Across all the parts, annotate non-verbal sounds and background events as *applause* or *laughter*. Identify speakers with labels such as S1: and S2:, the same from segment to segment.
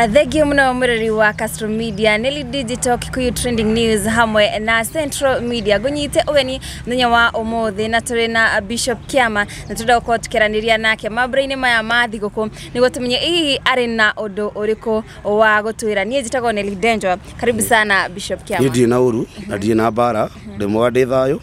S1: Uh, thank you mũno mũrori wa Castro Media Nelly Digital Kikuyu Trending News hamwe na Central Media ngũnyite ũgeni mũthenya wa ũmũthĩ na tũrĩ na uh, Bishop Kiama na tũrenda gũkorwo tũkĩaranĩria nake mambura-inĩ maya ma thigũkũ nĩguo tũmenye hihi arĩ na ũndũ ũrĩkũ wa gũtwĩra. Niĩ njĩtagwo Nelly Denjo, karibu sana Bishop Kiama. Niĩ
S2: na uru na ndirĩ na mbara, ndĩ mwega ndĩ thayũ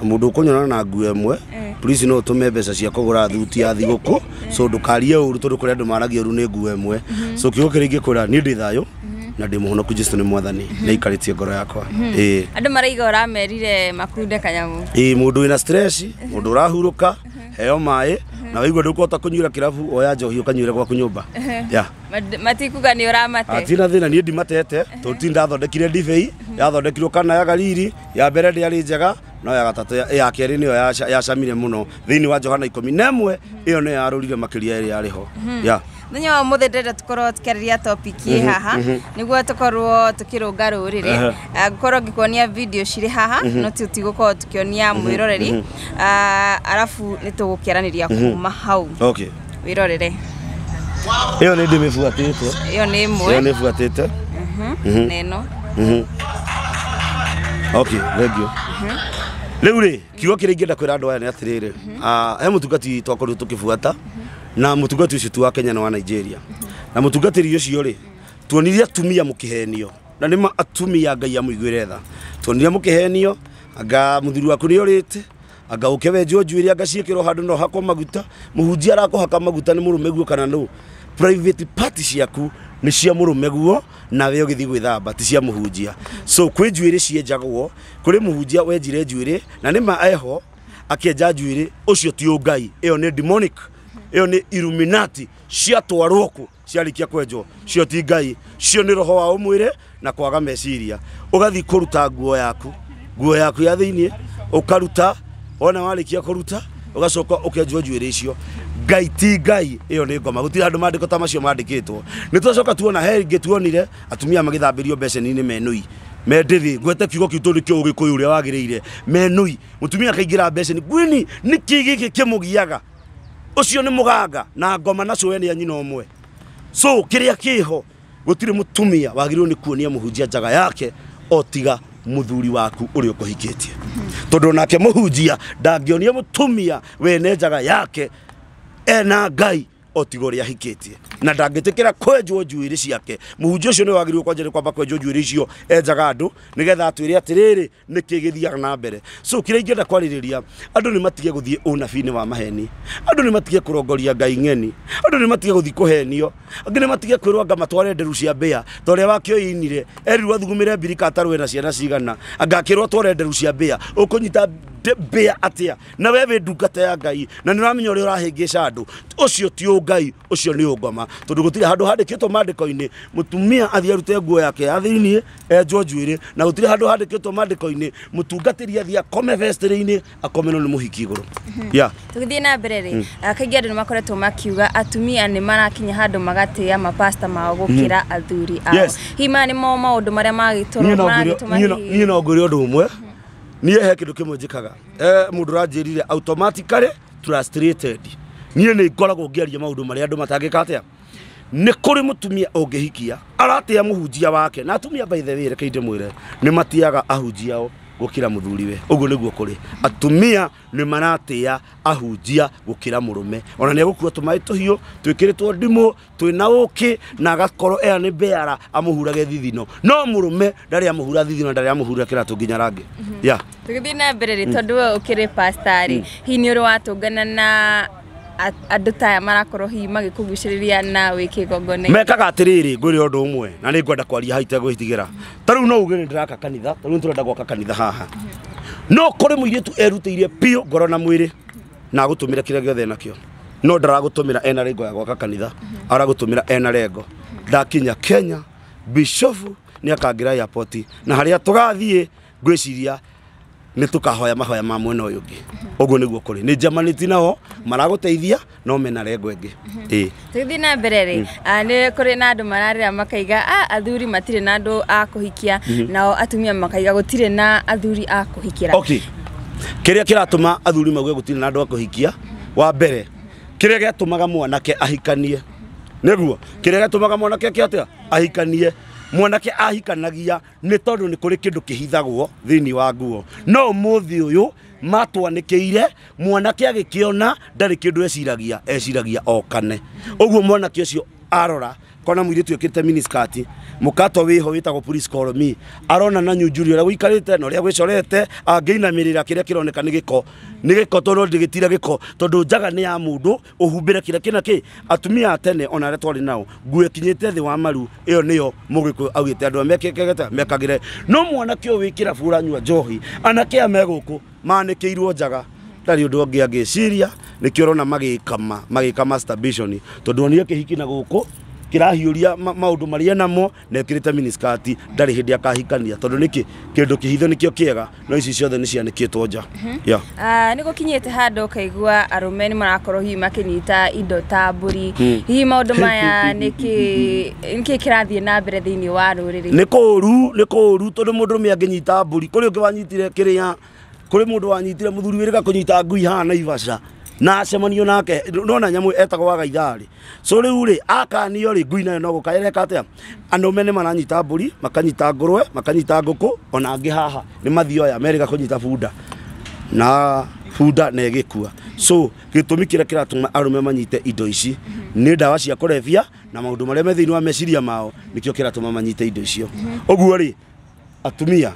S2: na mũndũ ũkũnyona na nguo ĩmwe mm please no tume mbeca cia kugura thuti ya thiguku so ndukarie uru tondu kuri andu maragia uru ni nguo imwe mhm. so kiugo kiringi kura ni ndi thayo mhm. na ndi muhonoku jesu ni mwathani mhm. na ikaritie ngoro yakwa ii
S1: andu maraiga uramerire makunde kanyamu
S2: ii mundu ina stress mundu urahuruka heo mai na waigua ndukuhota kunyuira kirabu oya njohi ukanyuira gwaku nyå ya
S1: matikuga ni uramate atina
S2: ah, thina nie ndimatete tuti ndathondekire ndibei yathondekirwo kana ya gariri ya mbere arä njega no ya gatatu ya keri yo yacamire muno thiini wa johana mi na yarå rire makä ria makiria rä yari ho
S1: ya muthenya wa dada tukoro tũkorwo tũkĩarĩria topic ĩ mm-hmm, haha mm-hmm. nĩguo tũkorwo tũkĩrũnga rũrĩrĩ ngũkorwo ah, ngĩkuonia video shiri haha mm-hmm. no tũtigũkorwo tũkĩonia mwĩroreri ah, arabu nĩ tũgũkĩaranĩria kuma hau wĩrorere
S2: ĩyo nĩ ndĩmĩbuatĩte ĩyo iyo ni mwe iyo ni na ĩno okay thengiũ rĩu rĩ kiugo kĩrĩa ingĩenda kwĩra andũ aya ni atĩrĩrĩ ah, he mũtungati twakorirwo tũkĩbuata na mutugati ucio tu wa Kenya na wa Nigeria na mutugatiri ucio ri tuonire atumia mukihenio na nima atumia ngai amuiguire tha tuonire mukihenio anga muthuri waku ni urite anga uke wenjwo njuiri anga ciikirwo handu no hakwo maguta muhunjia haka maguta ni murume guo kana no private party ciaku nä cia må rå meguo nawe å gä thiä gwä ti cia må so kwä njuä rä cienjagwo kuri rä må hunjia wenjire njuä na nima ma eho akenja njuä rä å cio ti å ngai ä demonic iyo ni iluminati ciatwarwo ku ciarikia kwenjwo cio ti ngai cio ni roho wa umwire na kwaga meciria ugathi kuruta nguo yaku nguo yaku ya thiini ukaruta wona warikia kuruta ugacoka ukenjwo njuĩrĩ icio ngai ti ngai ĩyo nĩ ngoma gũtirĩ andũ mandĩko ta macio mandĩkĩtwo nĩ twacoka tuona he ngĩ tuonire atumia magĩthambĩrio mbeceni-inĩ menũi mendithi ngwete kiugo kitu nikio ugikuyu uria wagiriire menui mutumia akaingira mbeceni gwini niki giki kimugiaga ucio ni muganga na ngoma nacio we ni ya nyina omwe so kiria kiho gutire mutumia wagiriwe ni kuonia muhunjia njaga yake otiga muthuri waku uri ukuhikitie tondu nake muhunjia ndangionia mutumia wene njaga yake ena ngai otigo tiga å rä a tie na ndangä tä kä ra kwenjwo njuä rä ciake må hunjia å cio nä kwamba kwenjwo njuä icio enjaga andå nä getha atwä re atä rä rä nä kä gä na mbere so kä rä a ingä kwarä ria andå nä matige gå thiä ånabi wa maheni andå nä matige kå rongoria ngai ng'eni andå nä matige gå thiä kå henio angä matige kwä rwanga matware nderu cia mbä ta å rä a wakä oinire erirwo athugumä mbirika atarwä na ciana cigana angakä rwo tware nderu cia mbä nyita mbĩa atĩa na wee wĩ ndungata ya ngai na nä ramenya å rä a å ca andå å ti å ngai å cio nä å ngoma tondå gå tirä handå handä kä two mandäko-inä mutumia athiä arute nguo yake ya thä enjwo njuä na gå tirä handå handä kä two mandäko-inä må tungatä ri athiä akome rä-inä akomerwo nä må hiki igå rå
S1: mhm. tå gä thiä na mbere rä mm. kaingä andå nä makoretwo makiuga atumia nä marakinya handå magatä ya mapasta mao gå kä ra mm. athuri ao hihi maya nä mao maå ndå marĩa magä tå niä
S2: no ngå rä å ndå å mwe niä he kä ndå kä mwe njä kaga må ndå ranjä rire automatically frustrated niä nä ngoragwo ngä aria maå ndå marä a andå matangä ka atä a nä kå rä må tumia å ngä hikia aratä a må hunjia wake na atumia baithe wä re kä indä mwä re nä matiaga ahunjiao gukira muthuriwe uguo niguo kuri atumia ni maratia ahunjia gukira murume ona ni gukua tumai tuhiu twikiritwo ndimu twina uki na na agakorwo ea ni beara amuhurage thithino no murume ndari amuhura thithino ndari amuhura kiratu nginya rangi mm -hmm. yeah
S1: tugithii na mbere ri tondu we å kä rä pastarä hmm. hihi nä å na andå taya marakorwo hihi magä na wä gongone
S2: mekaga atä rä rä ngå rä na ni ngwenda kwaria haite tigä ra ta rä no ugä rä ndä kanitha ta rä u gwaka kanitha haha no kå rä må irä tu erutä irie biå ngoro na mwä na agå tå mä ra kä no ndaragå tå ena rengo ya gwaka kanitha aragå tå ena rengo ndakinya kenya bishofu nä akangä ra na harä a tå nä tå kahoya mahoya ma mwena å yå ngä å guo nä guo kå rä nä njamanä ti nao maragå teithia no mena rengo ä ngä tå
S1: thiä na mbere rä nä kå rä na andå mararä ra makaiga athuri matirä na andå akå hikia mm-hmm. nao atumia makaiga gå tirä na athuri a kå hikä
S2: ra kä rä a kä ratå ma athuri mauge gå tirä na andå a kå hikia wa mbere kä rä a gäatå maga mwanake ahikanie nä guo kä rä a gäatå maga mwanake akä atä ahikanie mwanake ahikanagia nä tondå nä kå rä kä ndå kä hithagwo thä iniä wa nguo no må thä å yå matwanä kä ire mwanake agä kä ona ndarä kä ndå eciragia eciragia okane å guo mwanake å cio arora kona mwiritu kete miniskati mukato wiho witagwo police call me arona na nyunjuri ria wikarite na ria gwicorete angiinamirira kiria kironeka ni giko ni giko tondu digitira giko tondu jaga ni ya mundu uhumbire kire kina ki atumia atene ona aria twari nao guwe kinyete thi wa maru iyo niyo mugiku augite meke kegeta mekagire no mwanake uyu wikira fura nyua njohi anake ameguku manikirwo njaga ndarä å ndå angä angä ciria nä kä å rona magä kama magä ka tondu onire kä hiki na gå kirahiuria maundu maria namo na kirita miniskati ndari hindi akahikania tondu niki kindu kihitho nikio kiega no ici ciothe ni cianikitwo nja mhm.
S1: ah, ni gukinyite handu kaigua arume ni marakorwo hihi makinyita indo ta mburi hmm. hihi maundu maya niki niki kirathie na mbere thini wa ruriri ni
S2: kuru ni kuru tondu mundu mi anginyita mburi kuri ungi wanyitire kiria kuri mundu wanyitire muthuri wiriga kunyita ngui hana naivasha na acemanio nake nona nyamu etagwo waga ithari so riu ri akanio ri ngui nayo no gukaereka atia andå me nä maranyita mbå makanyita ngurwe makanyita nguku ona angä haha nä mathioya merega kå nyita bunda na bunda na ĩgĩkua so so kira kira tuma arume manyite indo ici ni ndawa cia kurevia na maundu marĩa me thĩinĩ wa meciria mao kira tuma manyite indo icio ũguo ri atumia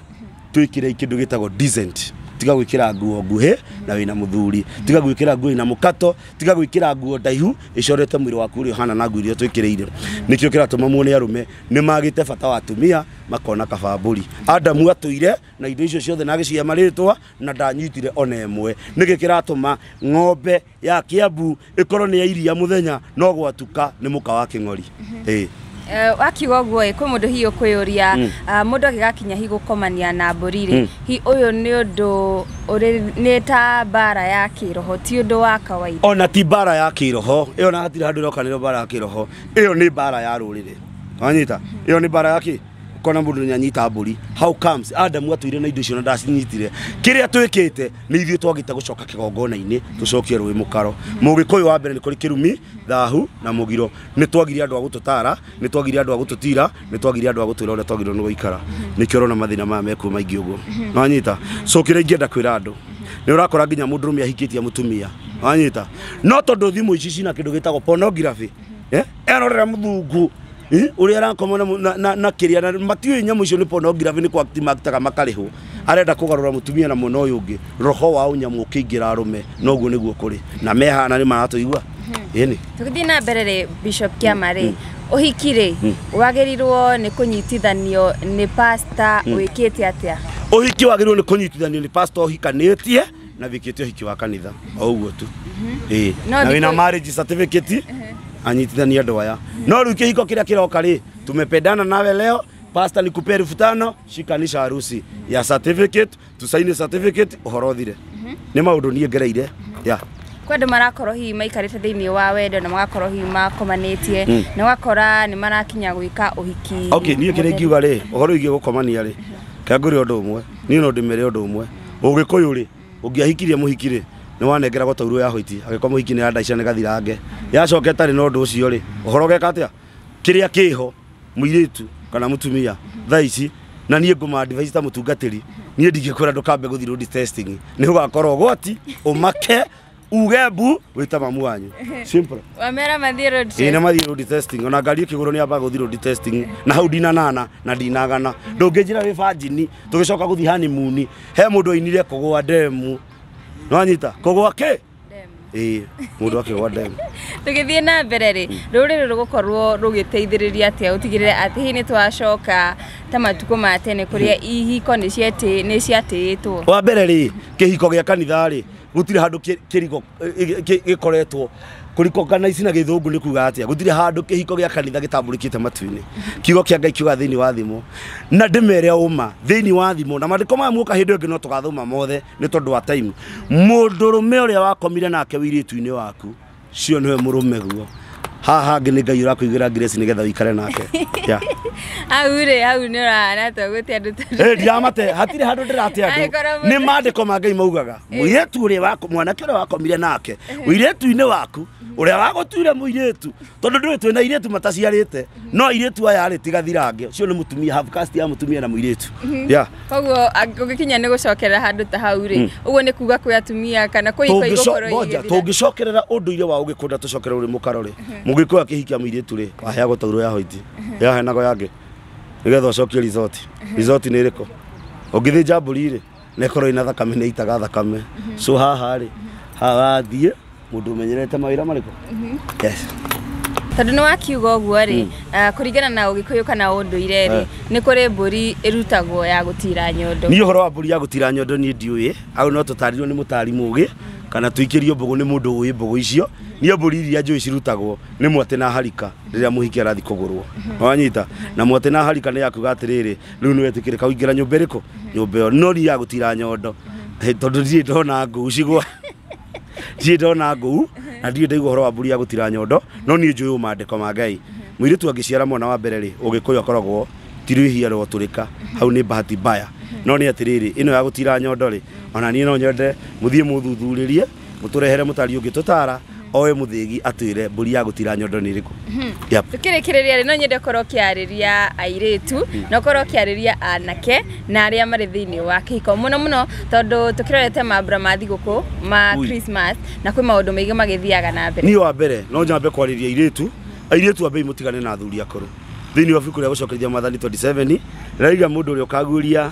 S2: tuikire ikindu gĩtagwo decent tiga gwikira nguo nguhe na wina muthuri tiga gwikira nguo ina mukato tiga gwikira nguo ndaihu icorete mwiri waku uri hana na nguo iria twikiriire nikio kiratuma muone arume ni magite bata wa atumia makona kabamburi adamu atuire na indo icio ciothe na gicia maritwa na ndanyitire ona imwe nigi kiratuma ng'ombe ya kiabu ikorwo ni ya iria muthenya no gwatuka ni muka wa king'ori mm -hmm. hey
S1: wakiuga eh, ũguo ĩ kwĩ mũndũ hiũ kwĩyũria hmm. ah, mũndũ agĩgakinya hi gũkomania na mbũri rĩ hmm. hi ũyũ nĩ ũndũ ũrĩ nĩ ta mbara ya kĩroho ti ũndũ wa kawaida
S2: ona ti mbara ya kĩroho ĩyo na hatirĩ handũ ĩroka nĩrĩo mbara ya kĩroho ĩyo nĩ mbara ya rũrĩrĩ wanyita hmm. ĩyo nĩ mbara ya kĩ kona mundu ni anyita mburi how comes adamu atwire na indo icio na ndacinyitire kiria twikite ni ithuĩ twagite gucoka kigongona-ini tucokie rwi mukaro mugikuyu wa mbere ni kuri kirumi thahu na mugiro ni twagire andu a gututara ni twagire andu a gututira ni twagire andu a gutwira uria twagire ni guikara nikio rona mathina maya mekuo maingi mm-hmm. uguo wanyita so kiria ingienda kwira andu ni urakora nginya mundu rume ahikitie mutumia wanyita no tondu thimu ici cina kindu gitagwo pornography eh erorera muthungu uria eh? arakoma na na kiria na matiwe nyamu icio ni pornography ni kwakti maktaga makarihwo arenda kugarura mutumia na mwana uyu roho wa unyamu ukiingira arume noguo niguo kuri na meha mehana ni maratuigua ini mhm.
S1: tugithi na mbere ri bishop kiama ri uhiki mm, mm. ri mm. wagirirwo ni kunyitithanio ni pastor wikite atia
S2: uhiki wagirirwo ni kunyitithanio ni pastor uhikanitie na wikite uhiki wa kanitha o uguo tu mhm. na wina marriage certificate mhm anyitithanie andå aya no rä u kä hiko kä rä a kä roka rä tumependana nawe leo pasta ni kupea elfu tano shikanisha harusi ya certificate tusaini certificate uhoro thire mm -hmm. nä ngereire mhm. ya
S1: kwa yeah marakoro hi maikarite thini wa wendo na magakorwo hi makomanä tie mm. na ũgakora marakinya gwä uhiki okay, ni kire ngiuga
S2: ri uhoro igi gukomania ri mhm. komania rä kangå rä å no ndimere mere umwe ndå å mwe å gä kå ni wanengera wanengeragwo tauru ya hoiti agäkorwo muhiki ni nä ni gathirange yacoka ätarä na å ndå å cio rä å horo geka atä a kä rä kana mutumia tumia na nie ngå advice ta mutungatiri nie ri niä ndingä kwä ra ndå kambe gå thi nä å gakorwo ũgwati ũmake uge mbu wä ta mamu wanyu
S1: wamera mathiä na
S2: mathiä ona ngari ä kä gå rwo nä ni aba thi na testing na ndinagana dina nana na ra wä banjini tå gä coka gå muni he må inire kugwa demu nwanyita kogo wake ii mundu wake wa dem
S1: *laughs* tugithie na mbere ri hmm. ruriri rugukorwo rugiteithiriria atia gutigirira ati hi twacoka ta matuko ma tene kuria hmm. ihiko ni ciatiitwo
S2: wa mbere ri kihiko gia kanitha ri gutire handu kiriko gikoretwo kurikokana kana na githungu ni kuga atia gutire handu kihiko gya kanitha gitambulikite matuini kiugo kya ngai kiuga thini wa thimu na ndimere uma thini wa thimu na madiko ma muka hindu ngi no tugathuma mothe ni tondu wa time mundurume uria wakomire nake wirituini waku cio niwe murume guo haha ngi ni ngai urakuigira grace getha wikare nake yeah
S1: aure rä hau nä ũranatua gå tä andå ndiramate hatirä handå ndä rate andå nä mandä
S2: ko ma ngai maugaga må tu å mwanake kero wa a wakomire nake må irä tu-inä waku å wa a wagåtuire må irä tu tondå ndå twä na irä tu mataciarä te no irä tu aya rä tigathirange cio nä have cast ya må na må irä tu
S1: koguo å gä kinya nä gå cokerera handå ta hau ugo å guo nä kuga kwä atumia kana kå tå
S2: ngä cokerera å ndå ire wa å gä kå nda tå cokerera å rä må ya rä ya gä kå akä hikia må tu rä waheagå taurå ya hoiti yahenago yangä nigetha ucokie resort resort nä rä ko å ngä thä njambå rä ina thakame nä itaga thakame so haha rä hagathiä må ndå å menyerete mawä ra marä ko
S1: tondå nä wakiuga å guo rä hmm. ah, kå ringana na å gä kå yå kana å ndå ire rä eh. nä kå rä mbå ri ä rutagwo ya gå tira nyondo ni å horo
S2: wa mbå ri ya gå tira nyondo ni ndiå ä au no tutarirwo tarirwo nä må tari må gä kana tuikirio mbugu ni mundu wi mbugu icio ni mburi iria njui cirutagwo ni mwate na harika riria muhiki arathi kugurwo mhm. wanyita na mwate na harika ni yakuga atiriri riu ni wetikirika uingira nyumba iriku mhm. nyumba iyo no ni ya gutira nyondo mhm. tondu ndirä ndona nguu cigwa *laughs* ndirä ndona nguu na ndirä ndaigua horo wa mburi ya gutira nyondo no ni njå ä mandäko ma ngai må irä mwana wa mbere ri å akoragwo tirä ihia turika hau ni bahati mbaya no nä atä ino ya gå tira nyondo rä ona niä no nyende må thiä må thuthurä må tå rehere må tari å ngä tå tara oe må gi atwä re mbå ri ya gå tira nyondo nä rä kå tå
S1: kä rä kä rä ria no nyende korwo kä arä ria airä tu hmm. na å korwo kä arä ria anake na arä a marä thä inä wa kä hiko må no må no tondå tå kä rorete mambura ma thigå kå ma Christmas, na kwä maå ndå maingä magä thiaga na mbere niä
S2: wa mbere no njambe kwarä ria airä tu airä tu ambei må tigane na athuri akå thä inä wa ibuku rä a gå cokerithia mathani 27 rä raiga må ndå å rä a å kaguria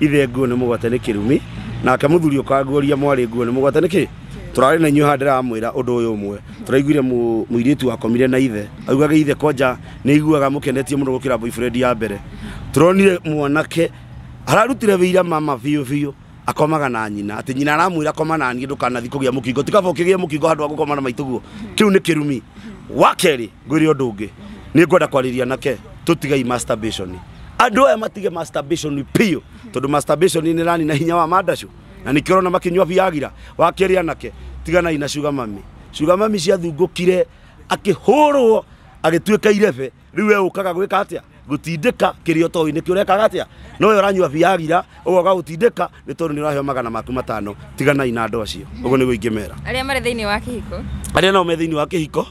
S2: ithe nguo nä må gwate nä kä rumi nake må thuri å kaguoria mwarä nguo nä må gwate nä kä turarä na inyuä ndäramwä ra å ndå å yå mwe tåraiguire må irä tu wakomire na ithe augaga ithe konja nä iguaga må kenetie må no gå kä ra boyfriend ya mbere tåronire mwanake ararutire wä ira mama biå biå akomaga na nyina atä nyina aramwä ra koma na niä ndåkanathi kå gä a må kingo tikaba å kä gä a må kingo handå wa gå koma na maitå guo kä u nä kä rumi wa kerä ngwä re å ndå å ngä nä ngwenda kwarä ria nake tå tigai andå aya matige piå tondu masturbation ni nirani na hinya wa mandacũ na nikio rona makinyua viagira wakeri anake tigana ina shuga mami shuga mami ciathungukire akihurwo agituika irebe riu we ukaga gwika atia gutindika kirio to ini kiurekaga atia no we uranyua viagira ga gutindika ni tondu ni uraheo magana maku matano tigana ina ndo acio ugo ni guingimera
S1: aria mari thini wa kihiko
S2: aria nao me thiini wa kihiko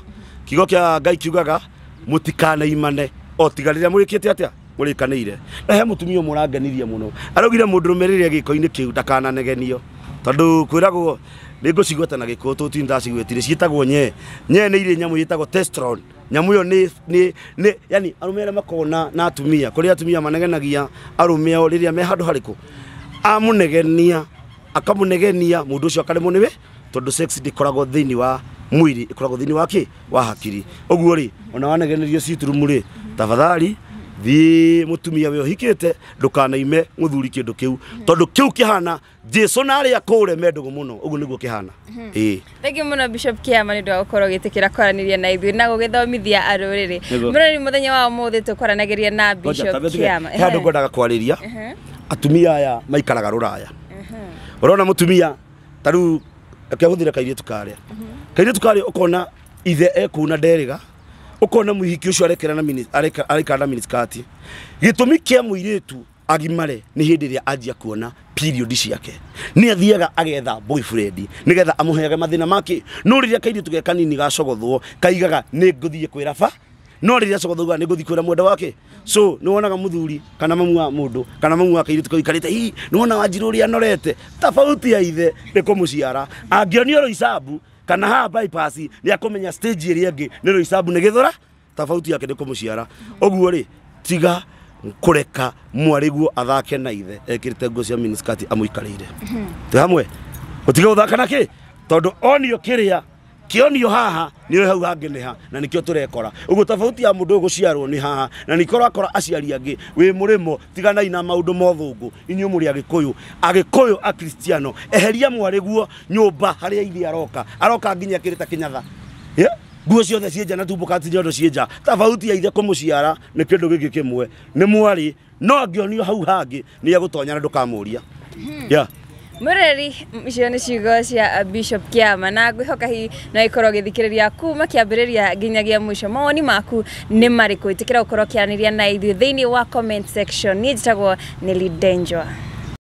S2: kigo kia ngai kiugaga mutikanaimane o tigarire murikiete atia murikaniire na he mutumio muranganirie muno arugire mundu rumirire giko-ini kiu ndakananegenio tondu kwiragwo ni ngucigweta na gikuo tu tindacigwetire ciitagwo nye nye nä ire nyamu yitagwo testron nyamu yo ni ni me arä makoragwo na, na atumia kuri atumia manegenagia arå me ao me handu hariku amunegenia akamunegenia mundu akamå negenia må ndå å cio akaremwo nä we tondå ndäkoragwo thä wa mwiri rä thini wa ki wa hakiri å guo rä ona wanegenerio citurumå rä tabathari thi mutumia we uhikite ndukanaime muthuri kindu kiu tondu kiu kihana jesu nari akure mendugu muno uguo niguo kihana ii hmm.
S1: thengi muno bishop kiama ni undu wa gukorwo ugitikira kwaraniria na ithuĩ na gugithomithia aruriri murori muthenya wa umuthi tukwaranagiria na bishop kiama he andu ngwendaga kwariria
S2: atumia aya maikaraga ruraya urona mutumia tariu akiahuthire kairĩtu karĩa kairĩtu karĩa ukona ithe ekuna nderiga ukona muhiki ucio arekera na areka na miniskati gitumi kia muiretu agimare nä hä ä anjia kuona period ciake nä athiaga agetha boyfriend nä getha amuheage mathä na makä no rä rä a tå gacogothwo kaigaga nä ngå thiä kwä raba no rä rä rä a coka thauga nä mwenda wake so ni wonaga muthuri kana mamu wa må kana mamu wa kairä tå kaikarä te hihi wona wanjirå rä norete tabauti ya ithe ni kå må ciara angä onio kana ha bypass ni akomenya stage ä rä ni ngä nä rå icambu nä gä thå ra tabauti yake nä kå må ciara tiga kureka mwariguo athake na ithe ekirite nguo cia miniskati amuikarire mhm. tuhamwe hamwe utige uthaka na ki tondu onio kiria kionio haha ni hau hangä ni ha na nikio turekora o tofauti ya mundu guciarwo ni haha na nikora korwo akora aciari angi wi murimo tigana ina maundu mothungu inyu muri agikuyu agikuyu a kristiano eheria mwarä guo nyå mba harä aroka aroka nginya kirita kinyatha ta kä nyatha nguo ciothe ciä nja na tumbåkati nyondo ciä nja tabauti ya ithe kå må ciara nä kä ndå gä gä no angä onio hau hangä nä egå ndukamuria ya hmm. kamå yeah
S1: mureri icio nä ciugo cia bishop kiama na ngwä hoka hihi no ä korwo gä thikä rä ria kuma ambä rä ria nginyagia mwico mawoni maku nä marä itikira ä tä kä ra gå korwo å kä aranä ria na ithuä thä inä wa comment section niä njä tagwo lidenjwa